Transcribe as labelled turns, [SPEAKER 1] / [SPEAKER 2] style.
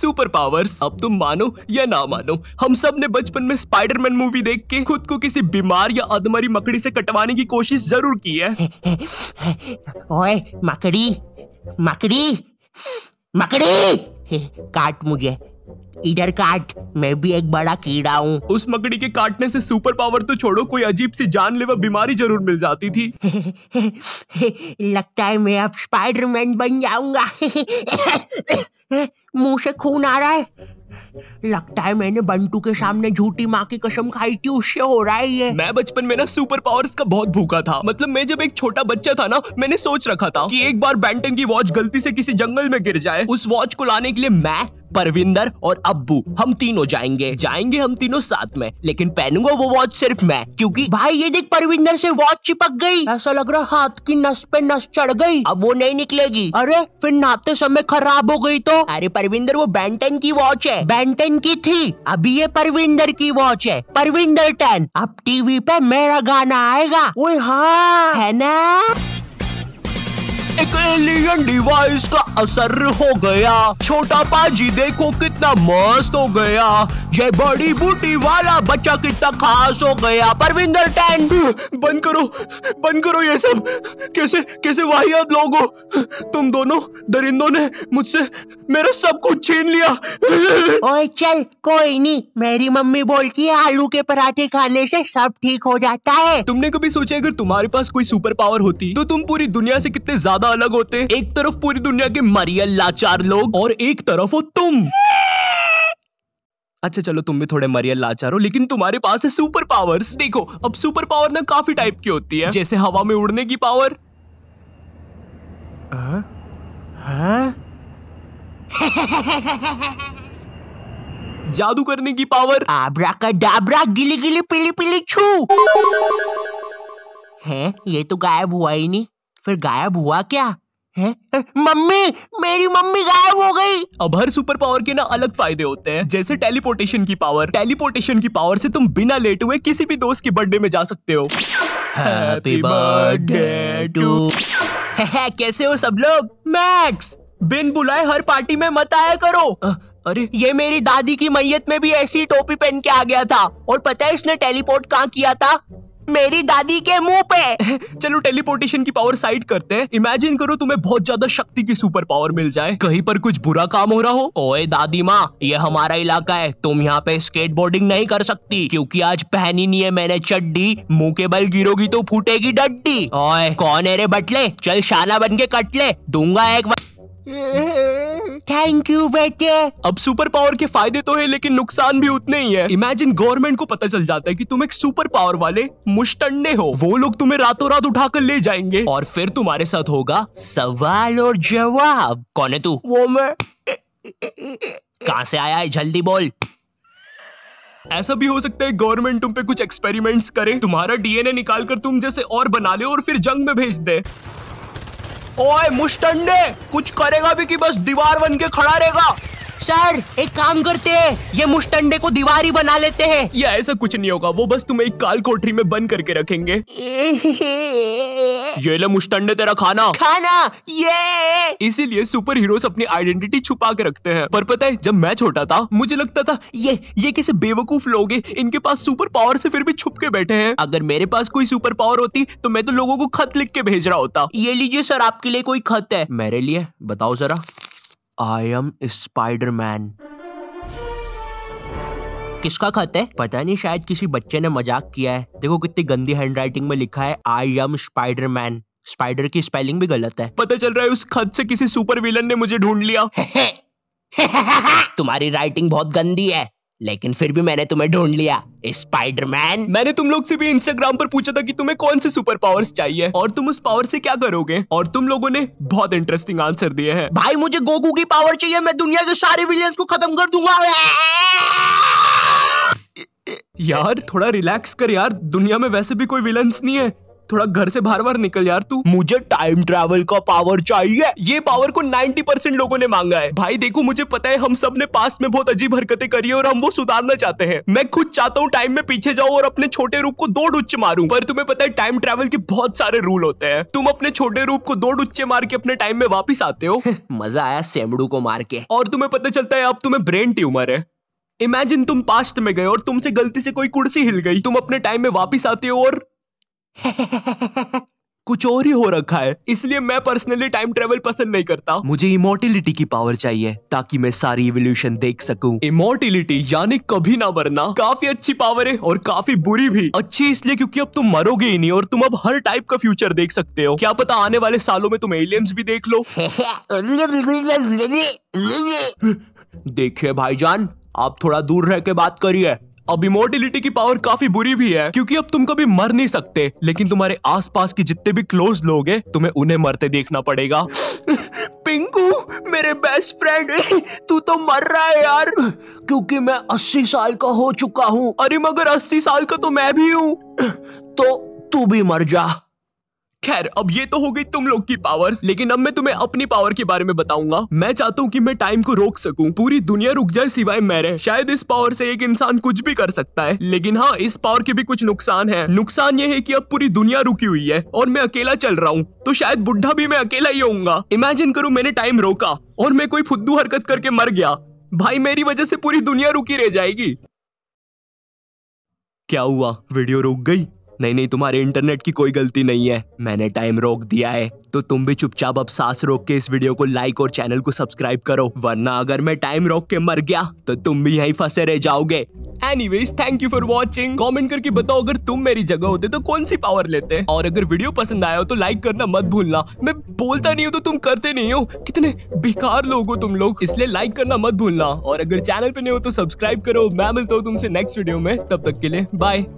[SPEAKER 1] Super powers अब तुम मानो या ना मानो हम सब ने बचपन में स्पाइडरमैन मूवी देख के खुद को किसी बीमार या अधमरी मकड़ी से कटवाने की कोशिश जरूर की है ओए मकड़ी मकड़ी मकड़ी काट मुझे इधर काट मैं भी एक बड़ा कीड़ा हूँ उस मकड़ी के काटने से सुपर पावर तो छोड़ो कोई अजीब सी जानलेवा बीमारी जरूर मिल जाती थी लगता है मैं अब स्पाइडरमैन बन जाऊंगा मुंह से खून आ रहा है लगता है मैंने बंटू के सामने झूठी माँ की कसम खाई थी उससे हो रहा है ये मैं बचपन में ना सुपर पावर्स का बहुत भूखा था मतलब मैं जब एक छोटा बच्चा था ना मैंने सोच रखा था कि एक बार बैंटन की वॉच गलती से किसी जंगल में गिर जाए उस वॉच को लाने के लिए मैं परविंदर और अब्बू हम तीनों जाएंगे जाएंगे हम तीनों साथ में लेकिन पहनूंगा वो वॉच सिर्फ मैं क्योंकि भाई ये देख परविंदर से वॉच चिपक गई ऐसा लग रहा हाथ की नस पे नस चढ़ गई अब वो नहीं निकलेगी अरे फिर नहाते समय खराब हो गई तो अरे परविंदर वो बैंटन की वॉच है बैंटन की थी अभी ये परविंदर की वॉच है परविंदर टेन अब टीवी पे मेरा गाना आएगा वो हाँ है ना एक एलियन डिवाइस का असर हो गया छोटा पाजी देखो कितना मस्त हो गया ये बड़ी बूटी वाला बच्चा कितना खास हो गया परविंदर टैन बंद करो बंद करो ये सब कैसे कैसे वाहियात लोग हो तुम दोनों दरिंदों ने मुझसे मेरा सब कुछ छीन लिया ओए चल कोई नहीं मेरी मम्मी बोलती है आलू के पराठे खाने से सब ठीक हो जाता है तुमने कभी सोचा अगर तुम्हारे पास कोई सुपर पावर होती तो तुम पूरी दुनिया से कितने ज्यादा ज्यादा अलग होते एक तरफ पूरी दुनिया के मरियल लाचार लोग और एक तरफ हो तुम अच्छा चलो तुम भी थोड़े मरियल लाचार हो लेकिन तुम्हारे पास है सुपर पावर्स देखो अब सुपर पावर ना काफी टाइप की होती है जैसे हवा में उड़ने की पावर हाँ? हाँ? जादू करने की पावर आबरा का डाबरा गिली गिली पिली पिली छू है ये तो गायब हुआ ही नहीं फिर गायब हुआ क्या है मम्मी मेरी मम्मी गायब हो गई अब हर सुपर पावर के ना अलग फायदे होते हैं जैसे टेलीपोर्टेशन की पावर टेलीपोर्टेशन की पावर से तुम बिना लेट हुए किसी भी दोस्त के बर्थडे में जा सकते हो हैप्पी बर्थडे टू कैसे हो सब लोग मैक्स बिन बुलाए हर पार्टी में मत आया करो अरे ये मेरी दादी की मैयत में भी ऐसी टोपी पहन के आ गया था और पता है इसने टेलीपोर्ट कहाँ किया था मेरी दादी के मुंह पे चलो टेलीपोर्टेशन की पावर साइड करते हैं इमेजिन करो तुम्हें बहुत ज्यादा शक्ति की सुपर पावर मिल जाए कहीं पर कुछ बुरा काम हो रहा हो ओए दादी माँ ये हमारा इलाका है तुम यहाँ पे स्केट बोर्डिंग नहीं कर सकती क्योंकि आज पहनी नहीं है मैंने चड्डी मुंह के बल गिरोगी तो फूटेगी डड्डी ओए कौन है रे बटले चल शाना बन के कट ले दूंगा एक बार थैंक यू बेटे अब सुपर पावर के फायदे तो है लेकिन नुकसान भी उतने ही है इमेजिन गवर्नमेंट को पता चल जाता है कि तुम एक सुपर पावर वाले मुस्टंडे हो वो लोग तुम्हें रातों रात उठाकर ले जाएंगे और फिर तुम्हारे साथ होगा सवाल और जवाब कौन है तू वो मैं कहाँ से आया है जल्दी बोल ऐसा भी हो सकता है गवर्नमेंट तुम पे कुछ एक्सपेरिमेंट्स करे तुम्हारा डीएनए कर तुम जैसे और बना ले और फिर जंग में भेज दे ओए मुस्टंडे कुछ करेगा भी कि बस दीवार बन के खड़ा रहेगा सर एक काम करते हैं ये मुस्टंडे को दीवार ही बना लेते हैं या ऐसा कुछ नहीं होगा वो बस तुम्हें एक काल कोठरी में बंद करके रखेंगे ये ले मुस्टंडे तेरा खाना खाना ये इसीलिए सुपर हीरो अपनी आइडेंटिटी छुपा के रखते हैं पर पता है जब मैं छोटा था मुझे लगता था ये ये कैसे बेवकूफ लोग हैं इनके पास सुपर पावर से फिर भी छुप के बैठे हैं अगर मेरे पास कोई सुपर पावर होती तो मैं तो लोगों को खत लिख के भेज रहा होता ये लीजिए सर आपके लिए कोई खत है मेरे लिए बताओ जरा आई एम स्पाइडर मैन किसका खत है पता नहीं शायद किसी बच्चे ने मजाक किया है देखो कितनी गंदी हैंडराइटिंग में लिखा है I am spider man spider की स्पेलिंग भी गलत है पता चल रहा है उस खत से किसी सुपर विलन ने मुझे ढूंढ लिया तुम्हारी राइटिंग बहुत गंदी है लेकिन फिर भी मैंने तुम्हें ढूंढ लिया स्पाइडरमैन मैंने तुम लोग से भी इंस्टाग्राम पर पूछा था कि तुम्हें कौन से सुपर पावर्स चाहिए और तुम उस पावर से क्या करोगे और तुम लोगों ने बहुत इंटरेस्टिंग आंसर दिए हैं भाई मुझे गोकू की पावर चाहिए मैं दुनिया के सारे विलियंस को खत्म कर दूंगा यार थोड़ा रिलैक्स कर यार दुनिया में वैसे भी कोई विलन्स नहीं है थोड़ा घर से बार बार निकल यार तू मुझे टाइम ट्रैवल का पावर चाहिए ये पावर को 90 परसेंट लोगो ने मांगा है भाई देखो मुझे पता है हम सब ने पास्ट में बहुत अजीब हरकतें करी है और हम वो सुधारना चाहते हैं मैं खुद चाहता हूँ टाइम में पीछे जाऊँ और अपने छोटे रूप को दो डुच्चे मारू पर तुम्हें पता है टाइम ट्रेवल के बहुत सारे रूल होते हैं तुम अपने छोटे रूप को दो डुच्चे मार के अपने टाइम में वापिस आते हो मजा आया सेमडू को मार के और तुम्हें पता चलता है अब तुम्हें ब्रेन ट्यूमर है इमेजिन तुम पास्ट में गए और तुमसे गलती से कोई कुर्सी हिल गई तुम अपने टाइम में वापस आते हो और कुछ और ही हो रखा है इसलिए मैं पर्सनली टाइम ट्रेवल पसंद नहीं करता मुझे इमोर्टिलिटी की पावर चाहिए ताकि मैं सारी इवोल्यूशन देख सकूं इमोटिलिटी यानी कभी ना मरना काफी अच्छी पावर है और काफी बुरी भी अच्छी इसलिए क्योंकि अब तुम मरोगे ही नहीं और तुम अब हर टाइप का फ्यूचर देख सकते हो क्या पता आने वाले सालों में तुम एलियंस भी देख लो देखिए भाईजान आप थोड़ा दूर रह के बात करिए अब इमोर्टिलिटी की पावर काफी बुरी भी है क्योंकि अब तुम कभी मर नहीं सकते लेकिन तुम्हारे आसपास के जितने भी क्लोज लोग हैं तुम्हें उन्हें मरते देखना पड़ेगा पिंकू मेरे बेस्ट फ्रेंड तू तो मर रहा है यार क्योंकि मैं अस्सी साल का हो चुका हूँ अरे मगर अस्सी साल का तो मैं भी हूँ तो तू भी मर जा खैर अब ये तो हो गई तुम लोग की पावर्स लेकिन अब मैं तुम्हें अपनी पावर के बारे में बताऊंगा मैं चाहता हूँ कि मैं टाइम को रोक सकूं पूरी दुनिया रुक जाए सिवाय मेरे शायद इस पावर से एक इंसान कुछ भी कर सकता है लेकिन हाँ इस पावर के भी कुछ नुकसान है नुकसान ये है की अब पूरी दुनिया रुकी हुई है और मैं अकेला चल रहा हूँ तो शायद बुढ़ा भी मैं अकेला ही होऊंगा इमेजिन करूँ मैंने टाइम रोका और मैं कोई फुद्दू हरकत करके मर गया भाई मेरी वजह से पूरी दुनिया रुकी रह जाएगी क्या हुआ वीडियो रुक गई नहीं नहीं तुम्हारे इंटरनेट की कोई गलती नहीं है मैंने टाइम रोक दिया है तो तुम भी चुपचाप अब सांस रोक के इस वीडियो को लाइक और चैनल को सब्सक्राइब करो वरना अगर मैं टाइम रोक के मर गया तो तुम भी यहीं फंसे रह जाओगे anyways thank you for watching comment करके बताओ अगर तुम मेरी जगह होते तो कौन सी पावर लेते और अगर वीडियो पसंद आया हो तो लाइक करना मत भूलना मैं बोलता नहीं हूँ तो तुम करते नहीं हो कितने बेकार लोग हो तुम लोग इसलिए लाइक करना मत भूलना और अगर चैनल पे नहीं हो तो सब्सक्राइब करो मैं मिलता हूँ तुमसे नेक्स्ट वीडियो में तब तक के लिए बाय